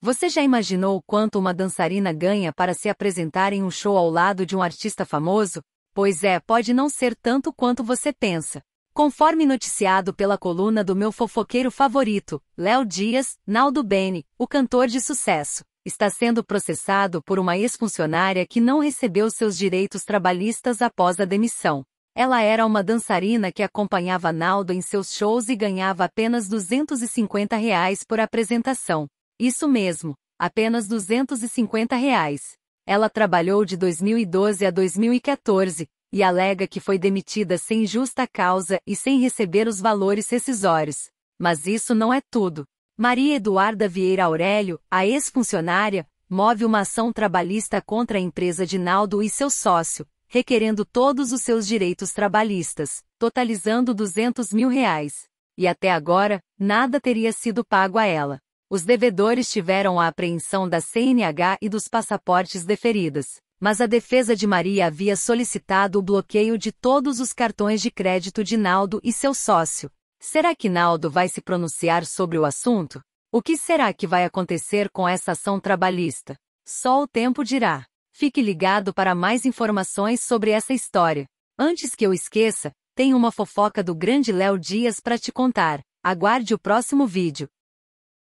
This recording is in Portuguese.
Você já imaginou quanto uma dançarina ganha para se apresentar em um show ao lado de um artista famoso? Pois é, pode não ser tanto quanto você pensa. Conforme noticiado pela coluna do meu fofoqueiro favorito, Léo Dias, Naldo Bene, o cantor de sucesso, está sendo processado por uma ex-funcionária que não recebeu seus direitos trabalhistas após a demissão. Ela era uma dançarina que acompanhava Naldo em seus shows e ganhava apenas R$ 250 reais por apresentação. Isso mesmo, apenas 250 reais. Ela trabalhou de 2012 a 2014 e alega que foi demitida sem justa causa e sem receber os valores rescisórios. Mas isso não é tudo. Maria Eduarda Vieira Aurélio, a ex-funcionária, move uma ação trabalhista contra a empresa de Naldo e seu sócio, requerendo todos os seus direitos trabalhistas, totalizando 200 mil reais. E até agora, nada teria sido pago a ela. Os devedores tiveram a apreensão da CNH e dos passaportes deferidos, mas a defesa de Maria havia solicitado o bloqueio de todos os cartões de crédito de Naldo e seu sócio. Será que Naldo vai se pronunciar sobre o assunto? O que será que vai acontecer com essa ação trabalhista? Só o tempo dirá. Fique ligado para mais informações sobre essa história. Antes que eu esqueça, tenho uma fofoca do grande Léo Dias para te contar. Aguarde o próximo vídeo.